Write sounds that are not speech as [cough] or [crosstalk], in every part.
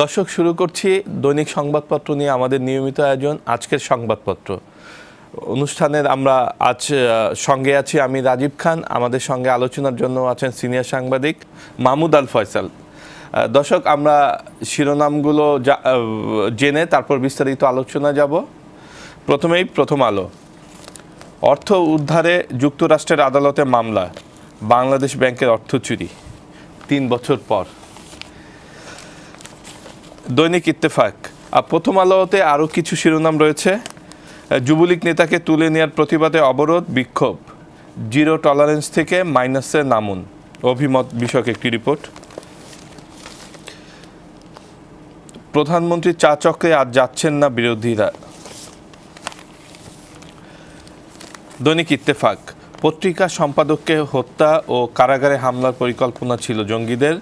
দর্শক শুরু করছি দৈনিক সংবাদপত্র নিয়ে আমাদের নিয়মিত আয়োজন আজকের সংবাদপত্র অনুষ্ঠানের আমরা আজ সঙ্গে আছি আমি রাজীব খান আমাদের সঙ্গে আলোচনার জন্য আছেন সিনিয়র সাংবাদিক মাহমুদ আল ফয়সাল দর্শক আমরা শিরোনামগুলো জেনে তারপর বিস্তারিত আলোচনা যাব প্রথমেই প্রথম আলো অর্থ উদ্ধারে যুক্তরাষ্ট্রের আদালতে মামলা বাংলাদেশ ব্যাংকের অর্থ চুরি তিন বছর পর দৈনিক ইত্তেফাক আর প্রথম আলোতে আরও কিছু শিরোনাম রয়েছে যুবলীগ নেতাকে তুলে নেওয়ার প্রতিবাদে অবরোধ বিক্ষোভ জিরো টলারেন্স থেকে মাইনাসে নামুন অভিমত বিষয়ক একটি রিপোর্ট প্রধানমন্ত্রী চা চক্রে আর যাচ্ছেন না বিরোধীরা দৈনিক ইত্তেফাক পত্রিকা সম্পাদককে হত্যা ও কারাগারে হামলার পরিকল্পনা ছিল জঙ্গিদের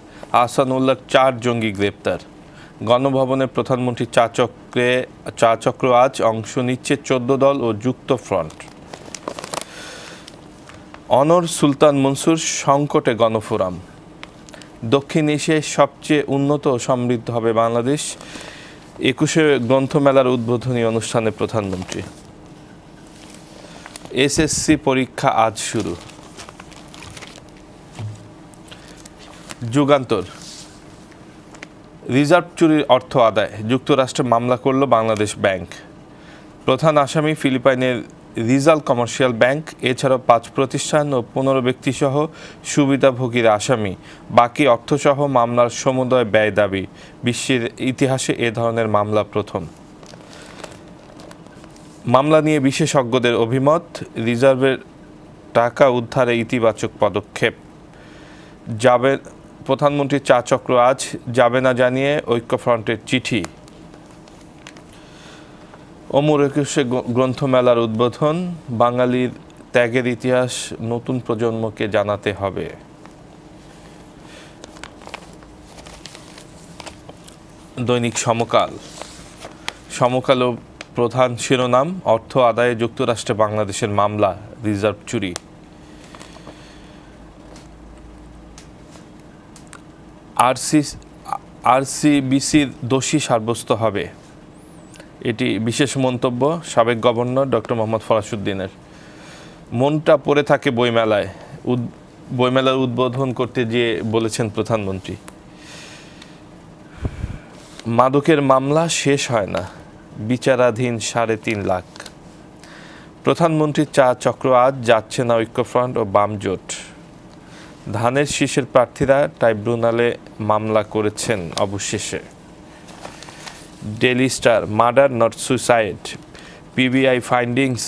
আহসানুল্লাহ চার জঙ্গি গ্রেপ্তার গণভবনে প্রধানমন্ত্রী চা চক্রে চা চক্র আজ অংশ নিচ্ছে চোদ্দ দল ও যুক্ত ফ্রন্ট অনর সুলতান মনসুর সংকটে গণফোরাম দক্ষিণ এশিয়ায় সবচেয়ে উন্নত ও সমৃদ্ধ হবে বাংলাদেশ একুশে গ্রন্থমেলার উদ্বোধনী অনুষ্ঠানে প্রধানমন্ত্রী এসএসসি পরীক্ষা আজ শুরু যুগান্তর রিজার্ভ চুরির অর্থ আদায় যুক্তরাষ্ট্রে মামলা করল বাংলাদেশ ব্যাংক প্রধান আসামি ফিলিপাইনের রিজাল কমার্শিয়াল ব্যাংক এছাড়াও পাঁচ প্রতিষ্ঠান ও পনেরো ব্যক্তিসহ সুবিধাভোগীর আসামি বাকি অর্থসহ মামলার সমুদয় ব্যয় দাবি বিশ্বের ইতিহাসে এ ধরনের মামলা প্রথম মামলা নিয়ে বিশেষজ্ঞদের অভিমত রিজার্ভের টাকা উদ্ধারে ইতিবাচক পদক্ষেপ যাবে প্রধানমন্ত্রী চা চক্র আজ যাবে না জানিয়ে ঐক্যফ্রন্টের চিঠি অমর একুশে গ্রন্থমেলার উদ্বোধন বাঙালির ত্যাগের ইতিহাস নতুন প্রজন্মকে জানাতে হবে দৈনিক সমকাল সমকাল প্রধান শিরোনাম অর্থ আদায়ে যুক্তরাষ্ট্রে বাংলাদেশের মামলা রিজার্ভ চুরি আরসি আরসিবিসির দোষী সাব্যস্ত হবে এটি বিশেষ মন্তব্য সাবেক গভর্নর ডক্টর মোহাম্মদ ফরাসুদ্দিনের মনটা পড়ে থাকে বইমেলায় বইমেলার উদ্বোধন করতে গিয়ে বলেছেন প্রধানমন্ত্রী মাদকের মামলা শেষ হয় না বিচারাধীন সাড়ে তিন লাখ প্রধানমন্ত্রীর চা চক্র আজ যাচ্ছে না ঐক্যফ্রন্ট ও বামজোট ধানের শীষের প্রার্থীরা ট্রাইব্যুনালে মামলা করেছেন অবশেষে Daily Star murder not suicide PBI findings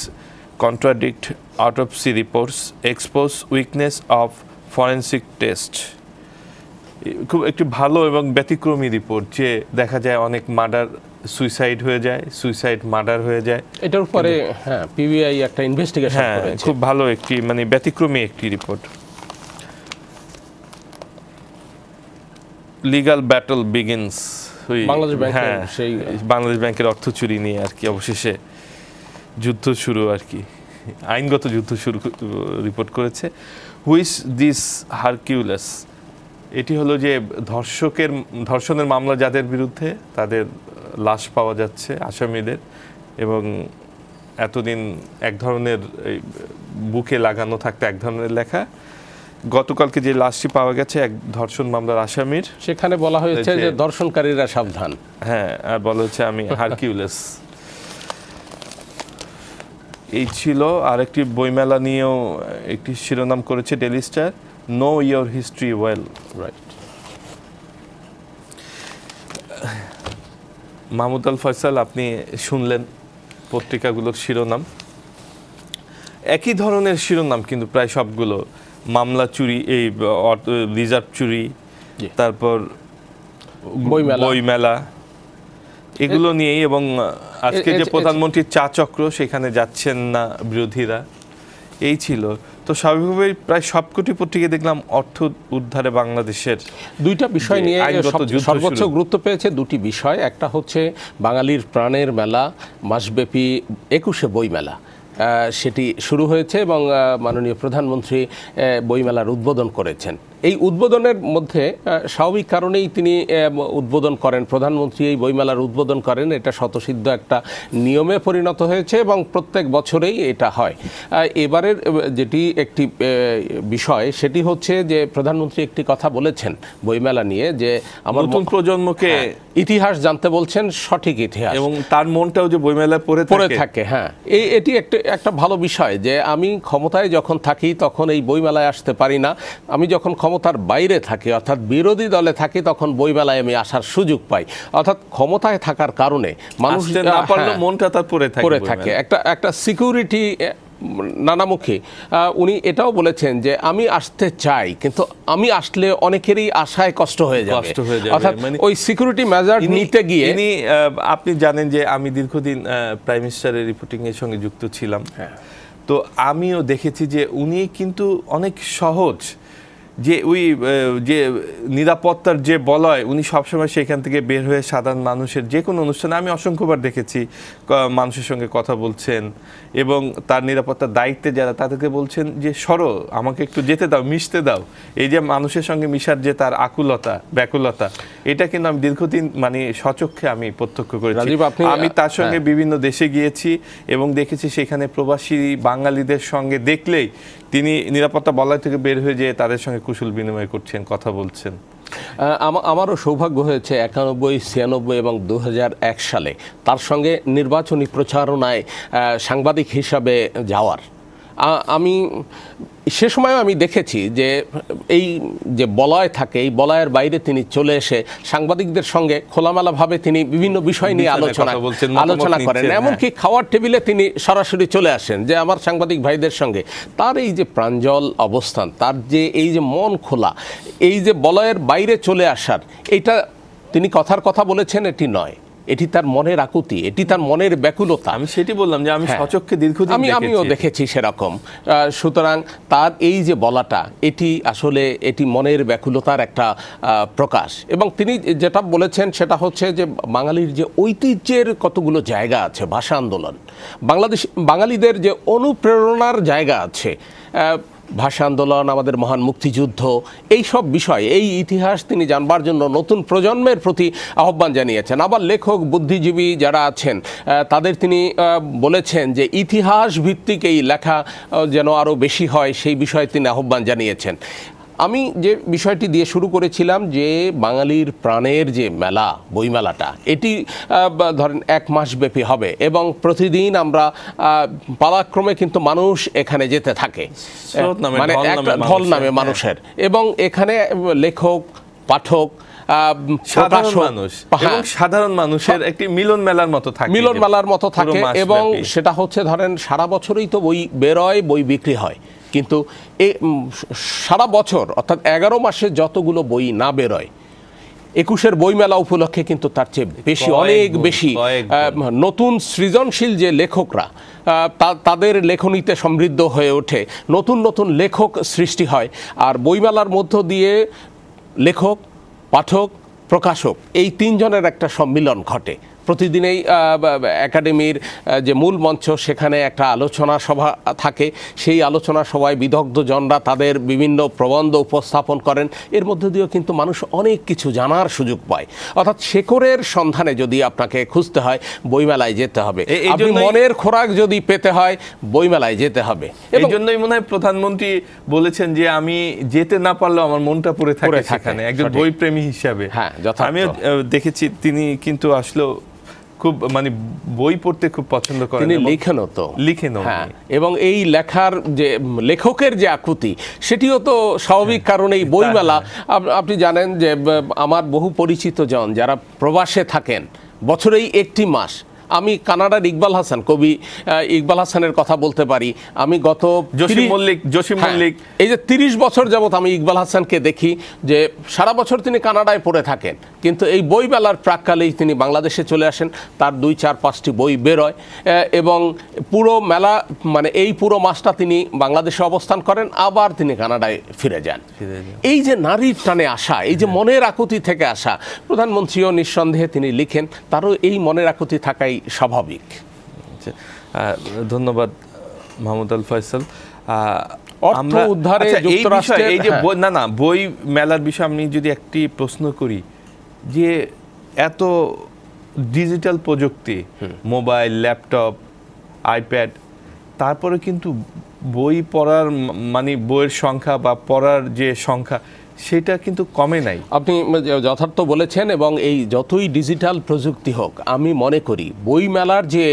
contradict autopsy reports expose weakness of forensic test খুব একটি ভালো এবং ব্যতিক্রমী রিপোর্ট যে দেখা যায় অনেক মার্ডার সুইসাইড হয়ে যায় সুইসাইড মার্ডার হয়ে যায় এটার উপরে হ্যাঁ পিবিআই একটা ইনভেস্টিগেশন হ্যাঁ খুব ভালো একটি মানে ব্যতিক্রমী একটি report legal battle begins Bangladesh হ্যাঁ সেই বাংলাদেশ ব্যাংকের অর্থ চুরি নিয়ে আর কি অবশেষে যুদ্ধ শুরু আর কি আইনগত যুদ্ধ শুরু রিপোর্ট করেছে হুইস দিস হারকিউলাস এটি হলো যে ধর্ষকের ধর্ষণের মামলা যাদের বিরুদ্ধে তাদের লাশ পাওয়া যাচ্ছে আসামিদের এবং এতদিন এক ধরনের বুকে লাগানো থাকতে এক ধরনের লেখা গতকালকে যে লাশটি পাওয়া গেছে এক ধর্ষণ মামলার আসামির সেখানে বলা হয়েছে যে ধর্ষণকারীরা সাবধান হ্যাঁ আর বলা হচ্ছে আমি [laughs] হারকিউলেস এই ছিল আরেকটি বইমেলা নিয়েও একটি শিরোনাম করেছে Daily Star know your history well right Mahmud Al Faisal আপনি শুনলেন পত্রিকাগুলোর শিরোনাম একই ধরনের শিরোনাম কিন্তু প্রায় সবগুলো মামলা চুরি এই রিজার্ভ চুরি তারপর মেলা এগুলো নিয়েই এবং আজকে যে প্রধানমন্ত্রীর চা চক্র সেখানে যাচ্ছেন না বিরোধীরা এই ছিল তো স্বাভাবিকভাবেই প্রায় সবকটি পত্রিকা দেখলাম অর্থ উদ্ধারে বাংলাদেশের দুইটা বিষয় নিয়ে সর্বোচ্চ গুরুত্ব পেয়েছে দুটি বিষয় একটা হচ্ছে বাঙালির প্রাণের মেলা মাসব্যাপী একুশে বই মেলা সেটি শুরু হয়েছে এবং মাননীয় প্রধানমন্ত্রী বইমেলার উদ্বোধন করেছেন এই উদ্বোধনের মধ্যে স্বাভাবিক কারণেই তিনি উদ্বোধন করেন প্রধানমন্ত্রী এই বইমেলার উদ্বোধন করেন এটা শতসিদ্ধ একটা নিয়মে পরিণত হয়েছে এবং প্রত্যেক বছরেই এটা হয় এবারের যেটি একটি বিষয় সেটি হচ্ছে যে প্রধানমন্ত্রী একটি কথা বলেছেন বইমেলা নিয়ে যে আমার নতুন প্রজন্মকে হ্যাঁ, ইতিহাস জানতে বলছেন সঠিক ইতিহাস এবং তার মনটাও যে বইমেলা পড়ে পড়ে থাকে হ্যাঁ এই এটি একটা একটা ভালো বিষয় যে আমি ক্ষমতায় যখন থাকি তখন এই বইমেলায় আসতে পারি না আমি যখন ক্ষমতা ক্ষমতার বাইরে থাকি অর্থাৎ বিরোধী দলে থাকি তখন বইমেলায় আমি আসার সুযোগ পাই অর্থাৎ ক্ষমতায় থাকার কারণে মানুষ হ্যাঁ, মনটা তার পরে থাকে একটা একটা সিকিউরিটি নানামুখী উনি এটাও বলেছেন যে আমি আসতে চাই কিন্তু আমি আসলে অনেকেরই আশায় কষ্ট হয়ে যাবে কষ্ট হয়ে যাবে অর্থাৎ মানে ওই সিকিউরিটি মেজার নিতে গিয়ে ইনি আপনি জানেন যে আমি দীর্ঘদিন প্রাইম মিনিস্টারের রিপোর্টিং এর সঙ্গে যুক্ত ছিলাম হ্যাঁ। তো আমিও দেখেছি যে উনি কিন্তু অনেক সহজ যে ওই যে নিরাপত্তার যে বলয় উনি সবসময় সেখান থেকে বের হয়ে সাধারণ মানুষের যে কোনো অনুষ্ঠানে আমি অসংখ্যবার দেখেছি মানুষের সঙ্গে কথা বলছেন এবং তার নিরাপত্তার দায়িত্বে যারা তাদেরকে বলছেন যে সরো আমাকে একটু যেতে দাও মিশতে দাও এই যে মানুষের সঙ্গে মিশার যে তার আকুলতা ব্যাকুলতা এটা কিন্তু আমি দীর্ঘদিন মানে সচক্ষে আমি প্রত্যক্ষ করেছি আমি তার হ্যাঁ। সঙ্গে বিভিন্ন দেশে গিয়েছি এবং দেখেছি সেখানে প্রবাসী বাঙালিদের সঙ্গে দেখলেই তিনি নিরাপত্তা বলয় থেকে বের হয়ে যেয়ে তাদের সঙ্গে কুশল বিনিময় করছেন কথা বলছেন আমারও সৌভাগ্য হয়েছে একানব্বই ছিয়ানব্বই এবং দু সালে তার সঙ্গে নির্বাচনী প্রচারণায় সাংবাদিক হিসাবে যাওয়ার আমি সে সময়ও আমি দেখেছি যে এই যে বলয় থাকে এই বলয়ের বাইরে তিনি চলে এসে সাংবাদিকদের সঙ্গে খোলামেলাভাবে তিনি বিভিন্ন বিষয় নিয়ে আলোচনা আলোচনা করেন হ্যাঁ। এমনকি খাওয়ার টেবিলে তিনি সরাসরি চলে আসেন যে আমার সাংবাদিক ভাইদের সঙ্গে তার এই যে প্রাঞ্জল অবস্থান তার যে এই যে মন খোলা এই যে বলয়ের বাইরে চলে আসার এটা তিনি কথার কথা বলেছেন এটি নয় এটি তার মনের আকুতি এটি তার মনের ব্যাকুলতা আমি সেটি বললাম যে আমি হ্যাঁ। সচক্ষে দীর্ঘদিন আমি আমিও দেখেছি সেরকম সুতরাং তার এই যে বলাটা এটি আসলে এটি মনের ব্যাকুলতার একটা প্রকাশ এবং তিনি যেটা বলেছেন সেটা হচ্ছে যে বাঙালির যে ঐতিহ্যের কতগুলো জায়গা আছে ভাষা আন্দোলন বাংলাদেশ বাঙালিদের যে অনুপ্রেরণার জায়গা আছে ভাষা আন্দোলন আমাদের মহান মুক্তিযুদ্ধ এই সব বিষয় এই ইতিহাস তিনি জানবার জন্য নতুন প্রজন্মের প্রতি আহ্বান জানিয়েছেন আবার লেখক বুদ্ধিজীবী যারা আছেন তাদের তিনি বলেছেন যে ইতিহাস ভিত্তিক এই লেখা যেন আরও বেশি হয় সেই বিষয়ে তিনি আহ্বান জানিয়েছেন আমি যে বিষয়টি দিয়ে শুরু করেছিলাম যে বাঙালির প্রাণের যে মেলা বইমেলাটা এটি ধরেন এক মাস ব্যাপী হবে এবং প্রতিদিন আমরা পালাক্রমে কিন্তু মানুষ এখানে যেতে থাকে মানে ঢল নামে মানুষের এবং এখানে লেখক পাঠক হ্যাঁ। সাধারণ মানুষের হ্যাঁ। একটি মিলন মেলার মতো থাকে মিলন মেলার মতো থাকে এবং সেটা হচ্ছে ধরেন সারা বছরই তো বই বেরোয় বই বিক্রি হয় কিন্তু এ সারা বছর অর্থাৎ এগারো মাসে যতগুলো বই না বেরোয় একুশের বইমেলা উপলক্ষে কিন্তু তার চেয়ে বেশি অনেক বেশি নতুন সৃজনশীল যে লেখকরা তাদের লেখনীতে সমৃদ্ধ হয়ে ওঠে নতুন নতুন লেখক সৃষ্টি হয় আর বইমেলার মধ্য দিয়ে লেখক পাঠক প্রকাশক এই তিনজনের একটা সম্মিলন ঘটে প্রতিদিনেই একাডেমির যে মূল মঞ্চ সেখানে একটা আলোচনা সভা থাকে সেই আলোচনা সভায় বিদগ্ধজনরা তাদের বিভিন্ন প্রবন্ধ উপস্থাপন করেন এর মধ্যে দিয়েও কিন্তু মানুষ অনেক কিছু জানার সুযোগ পায় অর্থাৎ শেকরের সন্ধানে যদি আপনাকে খুঁজতে হয় বইমেলায় যেতে হবে এই মনের খোরাক যদি পেতে হয় বইমেলায় যেতে হবে এই জন্যই মনে হয় প্রধানমন্ত্রী বলেছেন যে আমি যেতে না পারলেও আমার মনটা পড়ে থাকে সেখানে একজন বই প্রেমী হিসাবে হ্যাঁ আমিও দেখেছি তিনি কিন্তু আসলো খুব মানে বই পড়তে খুব পছন্দ করেন তিনি লিখেনও তো লিখেনও হ্যাঁ এবং এই লেখার যে লেখকের যে আকুতি সেটিও তো স্বাভাবিক হ্যাঁ। কারণেই বইমেলা হ্যাঁ। আপনি জানেন যে আমার বহু পরিচিত জন যারা প্রবাসে থাকেন বছরেই একটি মাস আমি কানাডার ইকবাল হাসান কবি ইকবাল হাসানের কথা বলতে পারি আমি গত জসিম মল্লিক জসিম হ্যাঁ, মল্লিক এই যে তিরিশ বছর যাবত আমি ইকবাল হাসানকে দেখি যে সারা বছর তিনি কানাডায় পড়ে থাকেন কিন্তু এই বই মেলার প্রাককালেই তিনি বাংলাদেশে চলে আসেন তার দুই চার পাঁচটি বই বেরোয় এবং পুরো মেলা মানে এই পুরো মাসটা তিনি বাংলাদেশে অবস্থান করেন আবার তিনি কানাডায় ফিরে যান এই যে নারীর টানে আসা এই যে হ্যাঁ। মনের আকুতি থেকে আসা প্রধানমন্ত্রীও নিঃসন্দেহে তিনি লিখেন তারও এই মনের আকুতি থাকাই হওয়াটাই স্বাভাবিক আচ্ছা, ধন্যবাদ মাহমুদ আল ফয়সাল আমরা উদ্ধারে আচ্ছা, এই বিষয়ে এই যে হ্যাঁ। না না বই মেলার বিষয়ে আমি যদি একটি প্রশ্ন করি যে এত ডিজিটাল প্রযুক্তি মোবাইল ল্যাপটপ আইপ্যাড তারপরে কিন্তু বই পড়ার মানে বইয়ের সংখ্যা বা পড়ার যে সংখ্যা সেটা কিন্তু কমে নাই আপনি যথার্থ বলেছেন এবং এই যতই ডিজিটাল প্রযুক্তি হোক আমি মনে করি বইমেলার যে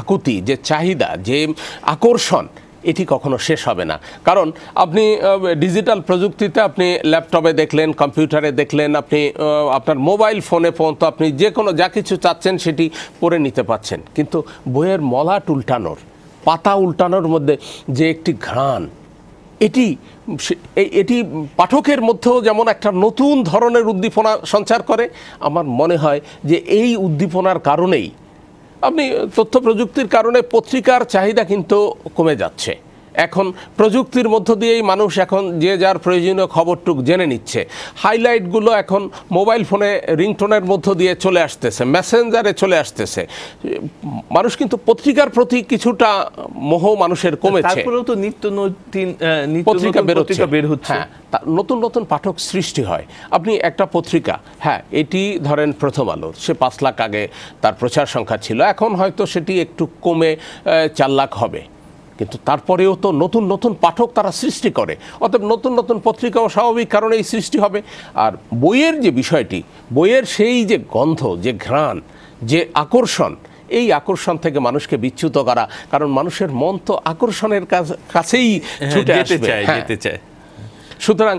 আকুতি যে চাহিদা যে আকর্ষণ এটি কখনো শেষ হবে না কারণ আপনি ডিজিটাল প্রযুক্তিতে আপনি ল্যাপটপে দেখলেন কম্পিউটারে দেখলেন আপনি আপনার মোবাইল ফোনে ফোন তো আপনি যে কোনো যা কিছু চাচ্ছেন সেটি পড়ে নিতে পাচ্ছেন কিন্তু বইয়ের মলাট উল্টানোর পাতা উল্টানোর মধ্যে যে একটি ঘ্রাণ এটি এটি পাঠকের মধ্যেও যেমন একটা নতুন ধরনের উদ্দীপনা সঞ্চার করে আমার মনে হয় যে এই উদ্দীপনার কারণেই আপনি তথ্য প্রযুক্তির কারণে পত্রিকার চাহিদা কিন্তু কমে যাচ্ছে এখন প্রযুক্তির মধ্য দিয়েই মানুষ এখন যে যার প্রয়োজনীয় খবরটুক জেনে নিচ্ছে হাইলাইটগুলো এখন মোবাইল ফোনে রিংটোনের মধ্য দিয়ে চলে আসতেছে মেসেঞ্জারে চলে আসতেছে মানুষ কিন্তু পত্রিকার প্রতি কিছুটা মোহ মানুষের কমেছে তো নিত্য পত্রিকা পত্রিকা বের হচ্ছে হ্যাঁ, নতুন নতুন পাঠক সৃষ্টি হয় আপনি একটা পত্রিকা হ্যাঁ এটি ধরেন প্রথম আলো সে পাঁচ লাখ আগে তার প্রচার সংখ্যা ছিল এখন হয়তো সেটি একটু কমে চার লাখ হবে কিন্তু তারপরেও তো নতুন নতুন পাঠক তারা সৃষ্টি করে অতএব নতুন নতুন পত্রিকাও স্বাভাবিক কারণে এই সৃষ্টি হবে আর বইয়ের যে বিষয়টি বইয়ের সেই যে গন্ধ যে ঘ্রাণ যে আকর্ষণ এই আকর্ষণ থেকে মানুষকে বিচ্যুত করা কারণ মানুষের মন তো আকর্ষণের কাছেই হ্যাঁ, ছুটে যেতে চায় হ্যাঁ। যেতে চায় সুতরাং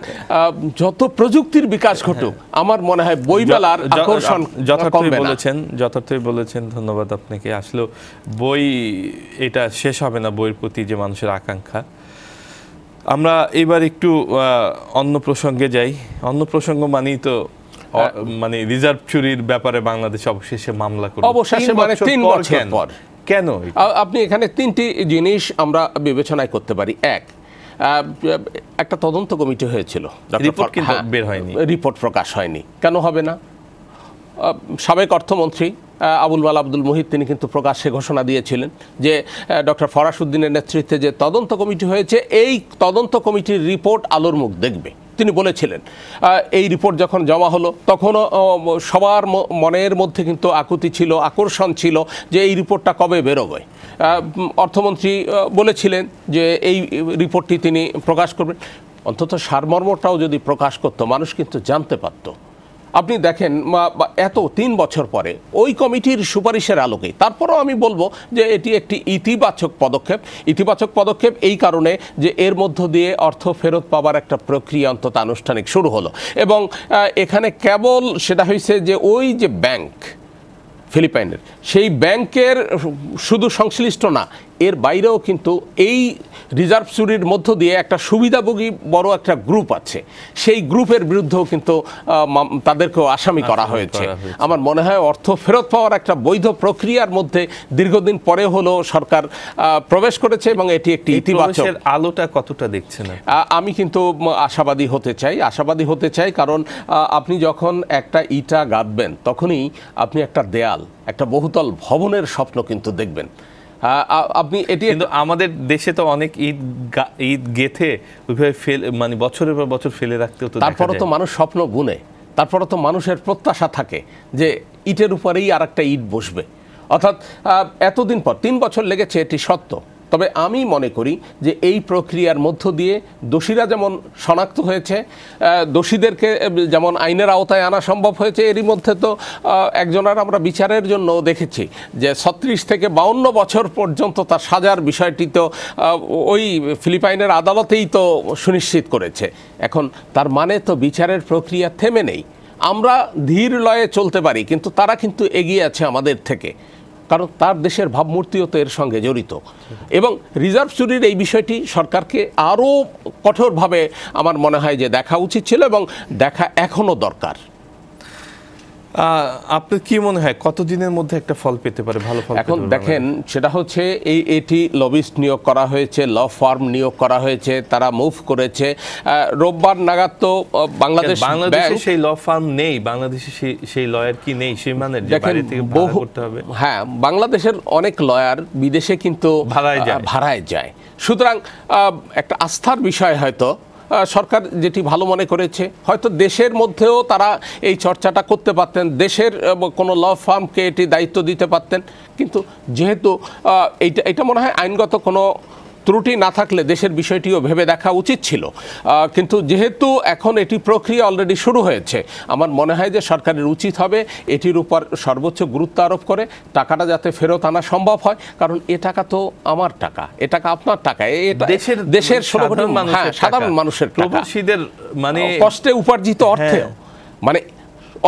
যত প্রযুক্তির বিকাশ ঘটুক হ্যাঁ। আমার মনে হয় বইমেলার আকর্ষণ যথার্থই বলেছেন যথার্থই বলেছেন ধন্যবাদ আপনাকে আসলে বই এটা শেষ হবে না বইয়ের প্রতি যে মানুষের আকাঙ্ক্ষা আমরা এবার একটু অন্য প্রসঙ্গে যাই অন্য প্রসঙ্গ মানেই তো মানে রিজার্ভ চুরির ব্যাপারে বাংলাদেশ অবশেষে মামলা করে অবশেষে মানে তিন বছর পর কেন আপনি এখানে তিনটি জিনিস আমরা বিবেচনায় করতে পারি এক একটা তদন্ত কমিটি হয়েছিল রিপোর্ট হ্যাঁ, বের হয়নি রিপোর্ট প্রকাশ হয়নি কেন হবে না সাবেক অর্থমন্ত্রী আবুল বাল আব্দুল মুহিত তিনি কিন্তু প্রকাশ্যে ঘোষণা দিয়েছিলেন যে ডক্টর ফরাসুদ্দিনের নেতৃত্বে যে তদন্ত কমিটি হয়েছে এই তদন্ত কমিটির রিপোর্ট আলোর মুখ দেখবে তিনি বলেছিলেন এই রিপোর্ট যখন জমা হলো তখনও সবার মনের মধ্যে কিন্তু আকুতি ছিল আকর্ষণ ছিল যে এই রিপোর্টটা কবে বেরোবে অর্থমন্ত্রী বলেছিলেন যে এই রিপোর্টটি তিনি প্রকাশ করবেন অন্তত সারমর্মটাও যদি প্রকাশ করতো মানুষ কিন্তু জানতে পারত আপনি দেখেন এত তিন বছর পরে ওই কমিটির সুপারিশের আলোকে তারপরেও আমি বলবো যে এটি একটি ইতিবাচক পদক্ষেপ ইতিবাচক পদক্ষেপ এই কারণে যে এর মধ্য দিয়ে অর্থ ফেরত পাওয়ার একটা প্রক্রিয়া অন্তত আনুষ্ঠানিক শুরু হলো এবং এখানে কেবল সেটা হয়েছে যে ওই যে ব্যাংক ফিলিপাইনের সেই ব্যাংকের শুধু সংশ্লিষ্ট না এর বাইরেও কিন্তু এই রিজার্ভ চুরির মধ্য দিয়ে একটা সুবিধাভোগী বড় একটা গ্রুপ আছে সেই গ্রুপের বিরুদ্ধেও কিন্তু তাদেরকেও আসামি করা হয়েছে আমার মনে হয় অর্থ ফেরত পাওয়ার একটা বৈধ প্রক্রিয়ার মধ্যে দীর্ঘদিন পরে হলো সরকার প্রবেশ করেছে এবং এটি একটি ইতিবাচক আলোটা কতটা দেখছেন আমি কিন্তু আশাবাদী হতে চাই আশাবাদী হতে চাই কারণ আপনি যখন একটা ইটা গাঁথবেন তখনই আপনি একটা দেয়াল একটা বহুতল ভবনের স্বপ্ন কিন্তু দেখবেন হ্যাঁ, আপনি এটি কিন্তু আমাদের দেশে তো অনেক ঈদ ঈদ গেথে ওইভাবে ফেলে মানে বছরের পর বছর ফেলে রাখতে হতো তারপরে তো মানুষ স্বপ্ন গুনে তারপরে তো মানুষের প্রত্যাশা থাকে যে ইটের উপরেই আর একটা ইট বসবে অর্থাৎ এতদিন পর তিন বছর লেগেছে এটি সত্য তবে আমি মনে করি যে এই প্রক্রিয়ার মধ্য দিয়ে দোষীরা যেমন শনাক্ত হয়েছে দোষীদেরকে যেমন আইনের আওতায় আনা সম্ভব হয়েছে এরই মধ্যে তো একজনের আমরা বিচারের জন্য দেখেছি যে ছত্রিশ থেকে বাউন্ন বছর পর্যন্ত তার সাজার বিষয়টি তো ওই ফিলিপাইনের আদালতেই তো সুনিশ্চিত করেছে এখন তার মানে তো বিচারের প্রক্রিয়া থেমে নেই আমরা ধীর লয়ে চলতে পারি কিন্তু তারা কিন্তু এগিয়ে আছে আমাদের থেকে কারণ তার দেশের ভাবমূর্তিও তো এর সঙ্গে জড়িত এবং রিজার্ভ চুরির এই বিষয়টি সরকারকে আরও কঠোরভাবে আমার মনে হয় যে দেখা উচিত ছিল এবং দেখা এখনও দরকার আপনার কি মনে হয় কতদিনের মধ্যে একটা ফল পেতে পারে ভালো ফল এখন দেখেন সেটা হচ্ছে এই এটি লবিস্ট নিয়োগ করা হয়েছে ল ফার্ম নিয়োগ করা হয়েছে তারা মুভ করেছে রোববার নাগাদ তো বাংলাদেশ সেই ল ফার্ম নেই বাংলাদেশে সেই সেই লয়ার কি নেই সেই মানে বহু হ্যাঁ বাংলাদেশের অনেক লয়ার বিদেশে কিন্তু ভাড়ায় যায় ভাড়ায় যায় সুতরাং একটা আস্থার বিষয় হয়তো সরকার যেটি ভালো মনে করেছে হয়তো দেশের মধ্যেও তারা এই চর্চাটা করতে পারতেন দেশের কোনো ল ফার্মকে এটি দায়িত্ব দিতে পারতেন কিন্তু যেহেতু এইটা এটা মনে হয় আইনগত কোনো ত্রুটি না থাকলে দেশের বিষয়টিও ভেবে দেখা উচিত ছিল কিন্তু যেহেতু এখন এটি প্রক্রিয়া অলরেডি শুরু হয়েছে আমার মনে হয় যে সরকারের উচিত হবে এটির উপর সর্বোচ্চ গুরুত্ব আরোপ করে টাকাটা যাতে ফেরত আনা সম্ভব হয় কারণ এ টাকা তো আমার টাকা এ টাকা আপনার টাকা দেশের দেশের সাধারণ মানুষের হ্যাঁ, সাধারণ মানুষের প্রবাসীদের মানে কষ্টে উপার্জিত অর্থে হ্যাঁ। মানে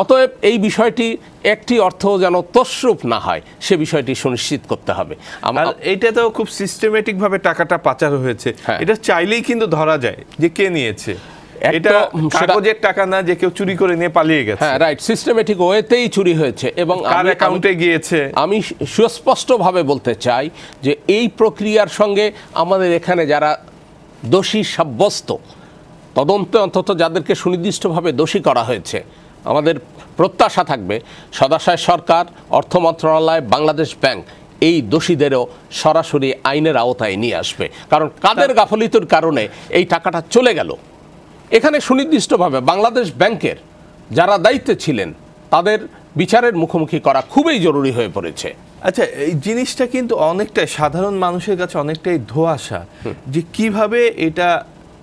অতএব এই বিষয়টি একটি অর্থ যেন তসরূপ না হয় সে বিষয়টি সুনিশ্চিত করতে হবে আমার এটা তো খুব সিস্টেমেটিকভাবে টাকাটা পাচার হয়েছে হ্যাঁ। এটা চাইলেই কিন্তু ধরা যায় যে কে নিয়েছে এটা কাগজের টাকা না যে কেউ চুরি করে নিয়ে পালিয়ে গেছে হ্যাঁ রাইট সিস্টেমেটিক ওয়েতেই চুরি হয়েছে এবং কার অ্যাকাউন্টে গিয়েছে আমি সুস্পষ্টভাবে বলতে চাই যে এই প্রক্রিয়ার সঙ্গে আমাদের এখানে যারা দোষী সাব্যস্ত তদন্তে অন্তত যাদেরকে সুনির্দিষ্টভাবে দোষী করা হয়েছে আমাদের প্রত্যাশা থাকবে সদাশয় সরকার অর্থ মন্ত্রণালয় বাংলাদেশ ব্যাংক এই দোষীদেরও সরাসরি আইনের আওতায় নিয়ে আসবে কারণ কাদের গাফলিতির কারণে এই টাকাটা চলে গেল এখানে সুনির্দিষ্টভাবে বাংলাদেশ ব্যাংকের যারা দায়িত্বে ছিলেন তাদের বিচারের মুখোমুখি করা খুবই জরুরি হয়ে পড়েছে আচ্ছা এই জিনিসটা কিন্তু অনেকটাই সাধারণ মানুষের কাছে অনেকটাই ধোয়াশা যে কিভাবে এটা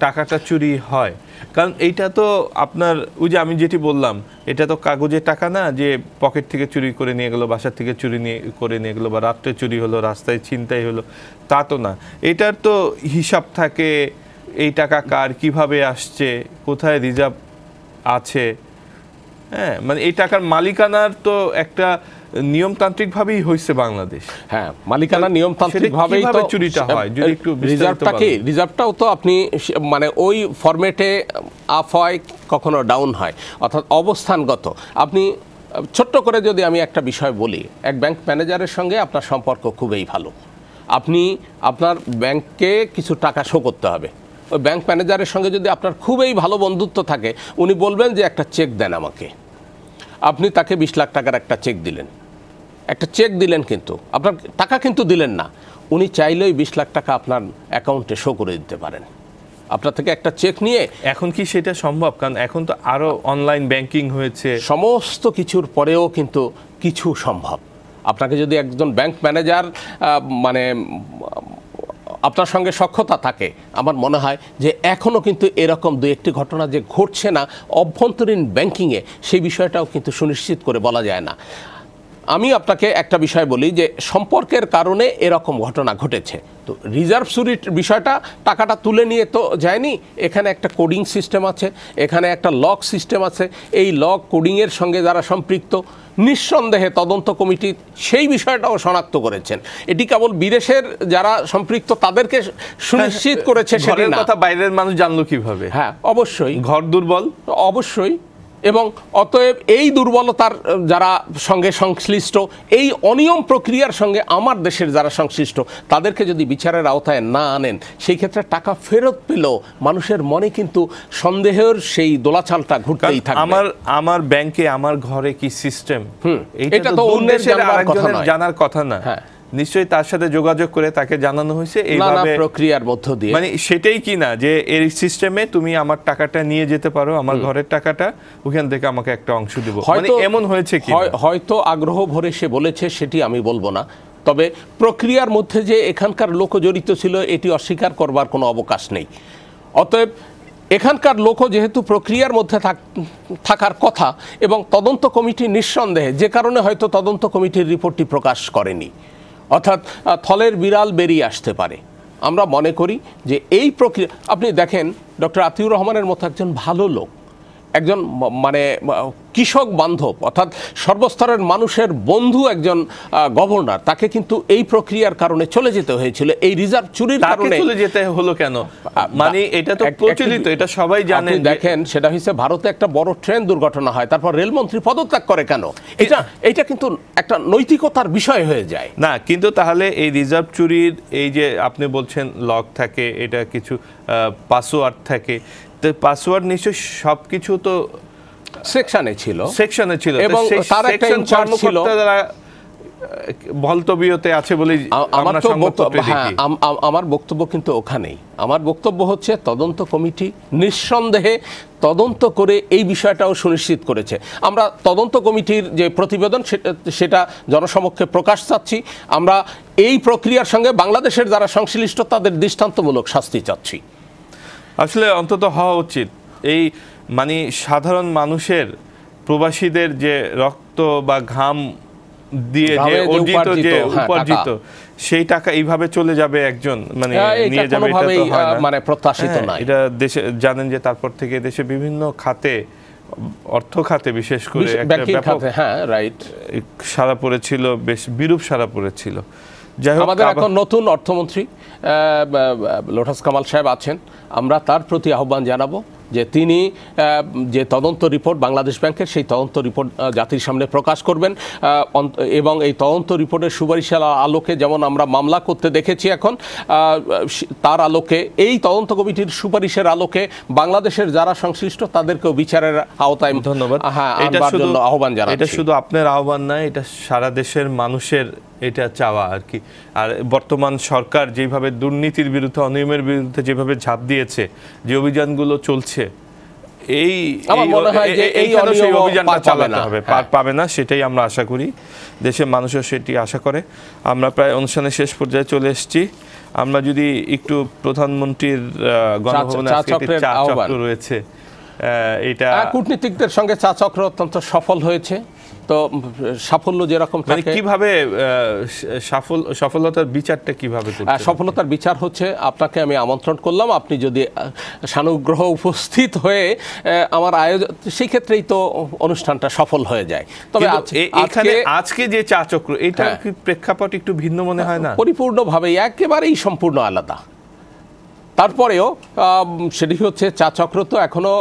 টাকাটা চুরি হয় কারণ এইটা তো আপনার ওই যে আমি যেটি বললাম এটা তো কাগজের টাকা না যে পকেট থেকে চুরি করে নিয়ে গেলো বাসার থেকে চুরি নিয়ে করে নিয়ে গেলো বা রাত্রে চুরি হলো রাস্তায় ছিনতাই হলো তা তো না এটার তো হিসাব থাকে এই টাকা কার কিভাবে আসছে কোথায় রিজার্ভ আছে হ্যাঁ মানে এই টাকার মালিকানার তো একটা নিয়মতান্ত্রিকভাবেই হয়েছে বাংলাদেশ হ্যাঁ মালিকানা নিয়মতান্ত্রিকভাবেই তো চুরিটা হয় যদি একটু রিজার্ভটা কি রিজার্ভটাও তো আপনি মানে ওই ফরম্যাটে আপ হয় কখনো ডাউন হয় অর্থাৎ অবস্থানগত আপনি ছোট্ট করে যদি আমি একটা বিষয় বলি এক ব্যাংক ম্যানেজারের সঙ্গে আপনার সম্পর্ক খুবই ভালো আপনি আপনার ব্যাংককে কিছু টাকা শো করতে হবে ওই ব্যাংক ম্যানেজারের সঙ্গে যদি আপনার খুবই ভালো বন্ধুত্ব থাকে উনি বলবেন যে একটা চেক দেন আমাকে আপনি তাকে বিশ লাখ টাকার একটা চেক দিলেন একটা চেক দিলেন কিন্তু আপনার টাকা কিন্তু দিলেন না উনি চাইলেই বিশ লাখ টাকা আপনার অ্যাকাউন্টে শো করে দিতে পারেন আপনার থেকে একটা চেক নিয়ে এখন কি সেটা সম্ভব কারণ এখন তো আরও অনলাইন ব্যাংকিং হয়েছে সমস্ত কিছুর পরেও কিন্তু কিছু সম্ভব আপনাকে যদি একজন ব্যাংক ম্যানেজার মানে আপনার সঙ্গে সক্ষতা থাকে আমার মনে হয় যে এখনও কিন্তু এরকম দু একটি ঘটনা যে ঘটছে না অভ্যন্তরীণ ব্যাংকিংয়ে সেই বিষয়টাও কিন্তু সুনিশ্চিত করে বলা যায় না আমি আপনাকে একটা বিষয় বলি যে সম্পর্কের কারণে এরকম ঘটনা ঘটেছে তো রিজার্ভ চুরির বিষয়টা টাকাটা তুলে নিয়ে তো যায়নি এখানে একটা কোডিং সিস্টেম আছে এখানে একটা লক সিস্টেম আছে এই লক কোডিংয়ের সঙ্গে যারা সম্পৃক্ত নিঃসন্দেহে তদন্ত কমিটি সেই বিষয়টাও শনাক্ত করেছেন এটি কেবল বিদেশের যারা সম্পৃক্ত তাদেরকে সুনিশ্চিত করেছে হ্যাঁ, সেটার কথা বাইরের মানুষ জানলো কিভাবে হ্যাঁ অবশ্যই ঘর দুর্বল অবশ্যই এবং অতএব এই দুর্বলতার যারা সঙ্গে সংশ্লিষ্ট এই অনিয়ম প্রক্রিয়ার সঙ্গে আমার দেশের যারা সংশ্লিষ্ট তাদেরকে যদি বিচারের আওতায় না আনেন সেই ক্ষেত্রে টাকা ফেরত পেলেও মানুষের মনে কিন্তু সন্দেহের সেই দোলাচালটা ঘুরতেই থাকে আমার আমার ব্যাংকে আমার ঘরে কি সিস্টেম এটা তো অন্য জানার কথা না হ্যাঁ নিশ্চয়ই তার সাথে যোগাযোগ করে তাকে জানানো হয়েছে এইভাবে প্রক্রিয়ার মধ্য দিয়ে মানে সেটাই কি না যে এর সিস্টেমে তুমি আমার টাকাটা নিয়ে যেতে পারো আমার ঘরের টাকাটা ওখান থেকে আমাকে একটা অংশ দেব মানে এমন হয়েছে কি হয়তো আগ্রহ ভরে সে বলেছে সেটি আমি বলবো না তবে প্রক্রিয়ার মধ্যে যে এখানকার লোক জড়িত ছিল এটি অস্বীকার করবার কোনো অবকাশ নেই অতএব এখানকার লোকও যেহেতু প্রক্রিয়ার মধ্যে থাকার কথা এবং তদন্ত কমিটি নিঃসন্দেহে যে কারণে হয়তো তদন্ত কমিটির রিপোর্টটি প্রকাশ করেনি অর্থাৎ থলের বিড়াল বেরিয়ে আসতে পারে আমরা মনে করি যে এই প্রক্রিয়া আপনি দেখেন ডক্টর আতিউর রহমানের মতো একজন ভালো লোক একজন মানে কৃষক বান্ধব অর্থাৎ সর্বস্তরের মানুষের বন্ধু একজন গভর্নর তাকে কিন্তু এই প্রক্রিয়ার কারণে চলে যেতে হয়েছিল এই রিজার্ভ চুরির কারণে চলে যেতে হলো কেন মানে এটা তো প্রচলিত এটা সবাই জানে দেখেন সেটা হচ্ছে ভারতে একটা বড় ট্রেন দুর্ঘটনা হয় তারপর রেলমন্ত্রী পদত্যাগ করে কেন এটা এটা কিন্তু একটা নৈতিকতার বিষয় হয়ে যায় না কিন্তু তাহলে এই রিজার্ভ চুরির এই যে আপনি বলছেন লক থাকে এটা কিছু পাসওয়ার্ড থাকে তো পাসওয়ার্ড নিশ্চয়ই সব কিছু তো সেকশনে ছিল সেকশনে ছিল এবং তার একটা ইনচার্জ ছিল বলতবিয়তে আছে বলে আমার তো হ্যাঁ, আমার বক্তব্য কিন্তু ওখানেই আমার বক্তব্য হচ্ছে তদন্ত কমিটি নিঃসন্দেহে তদন্ত করে এই বিষয়টাও সুনিশ্চিত করেছে আমরা তদন্ত কমিটির যে প্রতিবেদন সেটা জনসমক্ষে প্রকাশ চাচ্ছি আমরা এই প্রক্রিয়ার সঙ্গে বাংলাদেশের যারা সংশ্লিষ্ট তাদের দৃষ্টান্তমূলক শাস্তি চাচ্ছি আসলে অন্তত হওয়া উচিত এই মানে সাধারণ মানুষের প্রবাসীদের যে রক্ত বা ঘাম দিয়ে যে অর্জিত যে হ্যাঁ, উপার্জিত সেই টাকা এইভাবে চলে যাবে একজন মানে হ্যাঁ, নিয়ে যাবে এটা তো হয় না মানে প্রত্যাশিত হ্যাঁ, না এটা দেশে জানেন যে তারপর থেকে দেশে বিভিন্ন খাতে অর্থ খাতে বিশেষ করে একটা হ্যাঁ রাইট সারা পড়েছিল বেশ বিরূপ সারা পড়েছিল যাই হোক আমাদের এখন নতুন অর্থমন্ত্রী লোটাস কামাল সাহেব আছেন আমরা তার প্রতি আহ্বান জানাবো যে তিনি যে তদন্ত রিপোর্ট বাংলাদেশ ব্যাংকের সেই তদন্ত রিপোর্ট জাতির সামনে প্রকাশ করবেন এবং এই তদন্ত রিপোর্টের সুপারিশের আলোকে যেমন আমরা মামলা করতে দেখেছি এখন তার আলোকে এই তদন্ত কমিটির সুপারিশের আলোকে বাংলাদেশের যারা সংশ্লিষ্ট তাদেরকেও বিচারের আওতায় ধন্যবাদ হ্যাঁ আহ্বান জানাই এটা শুধু আপনার আহ্বান নয় এটা সারা দেশের মানুষের এটা চাওয়া আর কি আর বর্তমান সরকার যেভাবে দুর্নীতির বিরুদ্ধে অনিয়মের বিরুদ্ধে যেভাবে ঝাঁপ দিয়েছে যে অভিযানগুলো চলছে এই অভিযানটা চালাতে হবে পার হ্যাঁ। পাবে না সেটাই আমরা আশা করি দেশের মানুষও সেটি আশা করে আমরা প্রায় অনুষ্ঠানের শেষ পর্যায়ে চলে এসেছি আমরা যদি একটু প্রধানমন্ত্রীর গণভবনে রয়েছে এটা হ্যাঁ, কূটনীতিকদের সঙ্গে চা চক্র অত্যন্ত সফল হয়েছে তো সাফল্য যেরকম মানে কিভাবে সফলতার বিচারটা কিভাবে সফলতার বিচার হচ্ছে আপনাকে আমি আমন্ত্রণ করলাম আপনি যদি সানুগ্রহ উপস্থিত হয়ে আমার আয়োজন সেই ক্ষেত্রেই তো অনুষ্ঠানটা সফল হয়ে যায় তবে এখানে আজকে যে চা চক্র এটা হ্যাঁ। প্রেক্ষাপট একটু ভিন্ন মনে হয় না পরিপূর্ণভাবে একেবারেই সম্পূর্ণ আলাদা তারপরেও সেটি হচ্ছে চা চক্র তো এখনও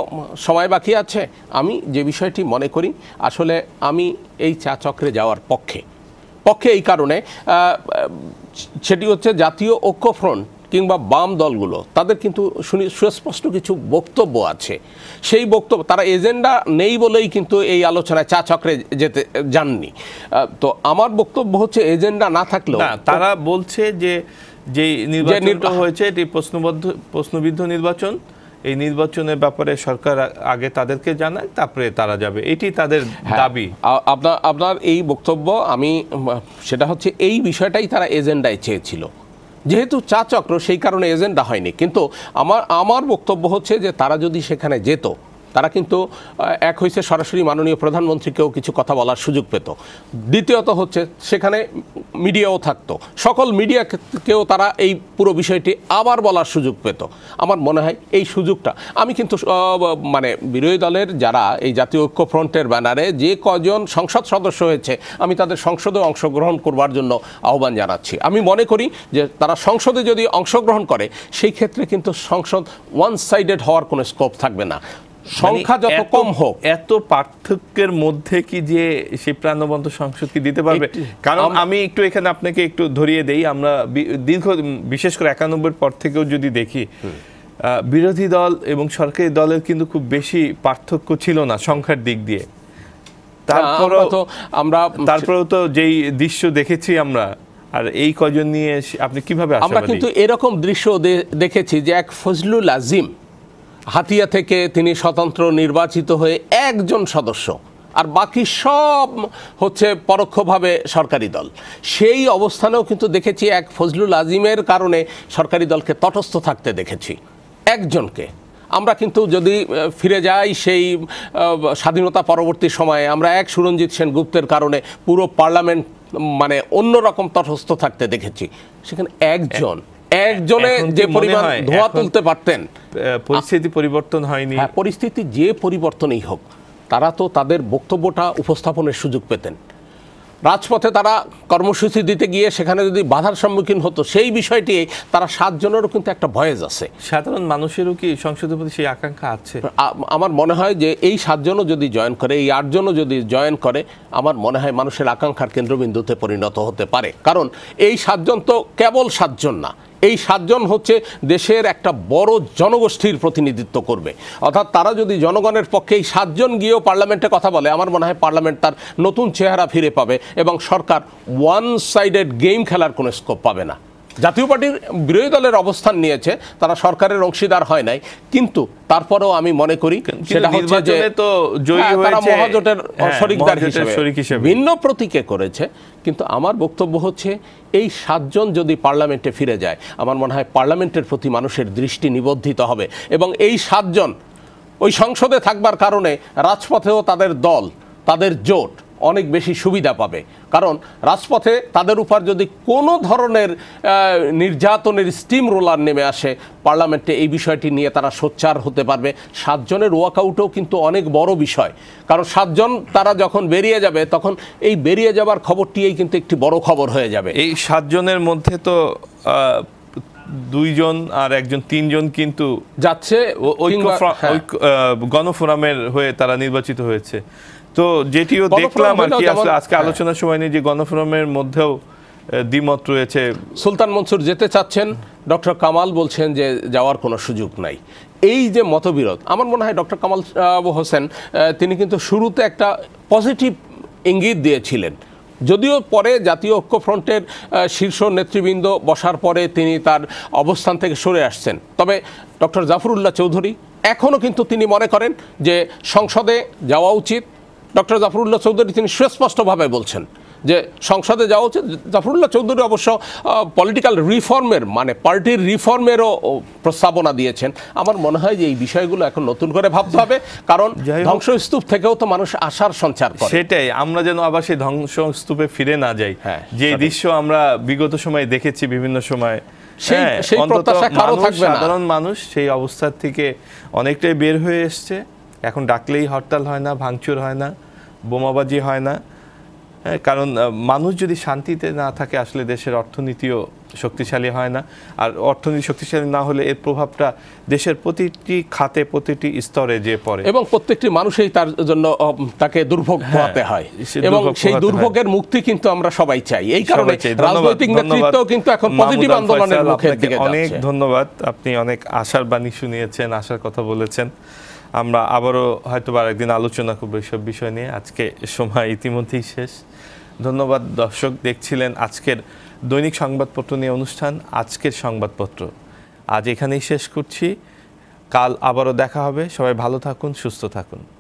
সময় বাকি আছে আমি যে বিষয়টি মনে করি আসলে আমি এই চা চক্রে যাওয়ার পক্ষে পক্ষে এই কারণে সেটি হচ্ছে জাতীয় ঐক্যফ্রন্ট কিংবা বাম দলগুলো তাদের কিন্তু শুনি সুস্পষ্ট কিছু বক্তব্য আছে সেই বক্তব্য তারা এজেন্ডা নেই বলেই কিন্তু এই আলোচনায় চা চক্রে যেতে যাননি তো আমার বক্তব্য হচ্ছে এজেন্ডা না থাকলেও তারা বলছে যে যে নির্বাচনটা হয়েছে এটি প্রশ্নবদ্ধ প্রশ্নবিদ্ধ নির্বাচন এই নির্বাচনের ব্যাপারে সরকার আগে তাদেরকে জানায় তারপরে তারা যাবে এটি তাদের হ্যাঁ, দাবি আপনার আপনার এই বক্তব্য আমি সেটা হচ্ছে এই বিষয়টাই তারা এজেন্ডায় চেয়েছিল যেহেতু চা চক্র সেই কারণে এজেন্ডা হয়নি কিন্তু আমার আমার বক্তব্য হচ্ছে যে তারা যদি সেখানে যেত তারা কিন্তু এক হয়েছে সরাসরি মাননীয় প্রধানমন্ত্রীকেও কিছু কথা বলার সুযোগ পেত দ্বিতীয়ত হচ্ছে সেখানে মিডিয়াও থাকতো সকল মিডিয়াকেও তারা এই পুরো বিষয়টি আবার বলার সুযোগ পেত আমার মনে হয় এই সুযোগটা আমি কিন্তু মানে বিরোধী দলের যারা এই জাতীয় ঐক্য ফ্রন্টের ব্যানারে যে কজন সংসদ সদস্য হয়েছে আমি তাদের সংসদে অংশগ্রহণ করবার জন্য আহ্বান জানাচ্ছি আমি মনে করি যে তারা সংসদে যদি অংশগ্রহণ করে সেই ক্ষেত্রে কিন্তু সংসদ ওয়ান সাইডেড হওয়ার কোনো স্কোপ থাকবে না সংখ্যা মানে যত কম হোক এত পার্থক্যের মধ্যে কি যে সেই প্রাণবন্ত সংসদ কি দিতে পারবে কারণ আমি একটু এখানে আপনাকে একটু ধরিয়ে দেই আমরা দীর্ঘ বিশেষ করে একানব্বই পর থেকেও যদি দেখি বিরোধী দল এবং সরকারি দলের কিন্তু খুব বেশি পার্থক্য ছিল না সংখ্যার দিক দিয়ে তারপরেও তো আমরা তারপরেও তো যেই দৃশ্য দেখেছি আমরা আর এই কজন নিয়ে আপনি কিভাবে আমরা কিন্তু এরকম দৃশ্য দেখেছি যে এক ফজলুল আজিম হাতিয়া থেকে তিনি স্বতন্ত্র নির্বাচিত হয়ে একজন সদস্য আর বাকি সব হচ্ছে পরোক্ষভাবে সরকারি দল সেই অবস্থানেও কিন্তু দেখেছি এক ফজলুল আজিমের কারণে সরকারি দলকে তটস্থ থাকতে দেখেছি একজনকে আমরা কিন্তু যদি ফিরে যাই সেই স্বাধীনতা পরবর্তী সময়ে আমরা এক সুরঞ্জিত সেনগুপ্তের কারণে পুরো পার্লামেন্ট মানে অন্যরকম তটস্থ থাকতে দেখেছি সেখানে একজন একজনে যে পরিমাণ ধোয়া তুলতে পারতেন পরিস্থিতি পরিবর্তন হয়নি হ্যাঁ, পরিস্থিতি যে পরিবর্তনই হোক তারা তো তাদের বক্তব্যটা উপস্থাপনের সুযোগ পেতেন রাজপথে তারা কর্মসূচি দিতে গিয়ে সেখানে যদি বাধার সম্মুখীন হতো সেই বিষয়টি তারা সাতজনেরও কিন্তু একটা ভয়েজ আছে সাধারণ মানুষেরও কি সংসদের প্রতি সেই আকাঙ্ক্ষা আছে আমার মনে হয় যে এই সাতজনও যদি জয়েন করে এই আটজনও যদি জয়েন করে আমার মনে হয় মানুষের আকাঙ্ক্ষার কেন্দ্রবিন্দুতে পরিণত হতে পারে কারণ এই সাতজন তো কেবল সাতজন না এই সাতজন হচ্ছে দেশের একটা বড় জনগোষ্ঠীর প্রতিনিধিত্ব করবে অর্থাৎ তারা যদি জনগণের পক্ষে এই সাতজন গিয়েও পার্লামেন্টে কথা বলে আমার মনে হয় পার্লামেন্ট তার নতুন চেহারা ফিরে পাবে এবং সরকার ওয়ান সাইডেড গেম খেলার কোনো স্কোপ পাবে না জাতীয় পার্টির বিরোধী দলের অবস্থান নিয়েছে তারা সরকারের অংশীদার হয় নাই কিন্তু তারপরেও আমি মনে করি সেটা তো হ্যাঁ, হ্যাঁ, হিসেবে ভিন্ন প্রতীকে করেছে কিন্তু আমার বক্তব্য হচ্ছে এই সাতজন যদি পার্লামেন্টে ফিরে যায় আমার মনে হয় পার্লামেন্টের প্রতি মানুষের দৃষ্টি নিবদ্ধিত হবে এবং এই সাতজন ওই সংসদে থাকবার কারণে রাজপথেও তাদের দল তাদের জোট অনেক বেশি সুবিধা পাবে কারণ রাজপথে তাদের উপর যদি কোনো ধরনের নির্যাতনের স্টিম রোলার নেমে আসে পার্লামেন্টে এই বিষয়টি নিয়ে তারা সোচ্চার হতে পারবে সাতজনের ওয়াকআউটও কিন্তু অনেক বড় বিষয় কারণ সাতজন তারা যখন বেরিয়ে যাবে তখন এই বেরিয়ে যাবার খবরটিই কিন্তু একটি বড় খবর হয়ে যাবে এই সাতজনের মধ্যে তো দুইজন আর একজন তিনজন কিন্তু যাচ্ছে হ্যাঁ। গণফোরামের হয়ে তারা নির্বাচিত হয়েছে তো যেটিও দেখলাম আর কি আসলে আজকে হ্যাঁ। আলোচনার সময় নিয়ে যে গণফোরামের মধ্যেও দ্বিমত রয়েছে সুলতান মনসুর যেতে চাচ্ছেন ডক্টর কামাল বলছেন যে যাওয়ার কোনো সুযোগ নাই এই যে মতবিরোধ আমার মনে হয় ডক্টর কামাল হোসেন তিনি কিন্তু শুরুতে একটা পজিটিভ ইঙ্গিত দিয়েছিলেন যদিও পরে জাতীয় ঐক্যফ্রন্টের শীর্ষ নেতৃবৃন্দ বসার পরে তিনি তার অবস্থান থেকে সরে আসছেন তবে ডক্টর জাফরুল্লাহ চৌধুরী এখনও কিন্তু তিনি মনে করেন যে সংসদে যাওয়া উচিত ডক্টর জাফরুল্লাহ চৌধুরী তিনি সুস্পষ্টভাবে বলছেন যে সংসদে যাওয়া উচিত জাফরুল্লাহ চৌধুরী অবশ্য পলিটিক্যাল রিফর্মের মানে পার্টির রিফর্মেরও প্রস্তাবনা দিয়েছেন আমার মনে হয় যে এই বিষয়গুলো এখন নতুন করে ভাবতে হবে কারণ ধ্বংসস্তূপ থেকেও তো মানুষ আসার সঞ্চার করে সেটাই আমরা যেন আবার সেই ধ্বংসস্তূপে ফিরে না যাই হ্যাঁ, যে দৃশ্য আমরা বিগত সময়ে দেখেছি বিভিন্ন সময় সেই হ্যাঁ, সাধারণ মানুষ সেই অবস্থার থেকে অনেকটাই বের হয়ে এসছে এখন ডাকলেই হরতাল হয় না ভাঙচুর হয় না বোমাবাজি হয় না হ্যাঁ, কারণ মানুষ যদি শান্তিতে না থাকে আসলে দেশের অর্থনীতিও শক্তিশালী হয় না আর অর্থনীতি শক্তিশালী না হলে এর প্রভাবটা দেশের প্রতিটি খাতে প্রতিটি স্তরে যে পড়ে এবং প্রত্যেকটি মানুষই তার জন্য তাকে দুর্ভোগ হ্যাঁ, পোহাতে হয় এবং সেই দুর্ভোগের মুক্তি কিন্তু আমরা সবাই চাই এই কারণে রাজনৈতিক নেতৃত্ব কিন্তু এখন পজিটিভ আন্দোলনের মুখের দিকে অনেক ধন্যবাদ আপনি অনেক আশার বাণী শুনিয়েছেন আশার কথা বলেছেন আমরা আবারও হয়তো একদিন আলোচনা করবো এইসব বিষয় নিয়ে আজকে সময় ইতিমধ্যেই শেষ ধন্যবাদ দর্শক দেখছিলেন আজকের দৈনিক সংবাদপত্র নিয়ে অনুষ্ঠান আজকের সংবাদপত্র আজ এখানেই শেষ করছি কাল আবারও দেখা হবে সবাই ভালো থাকুন সুস্থ থাকুন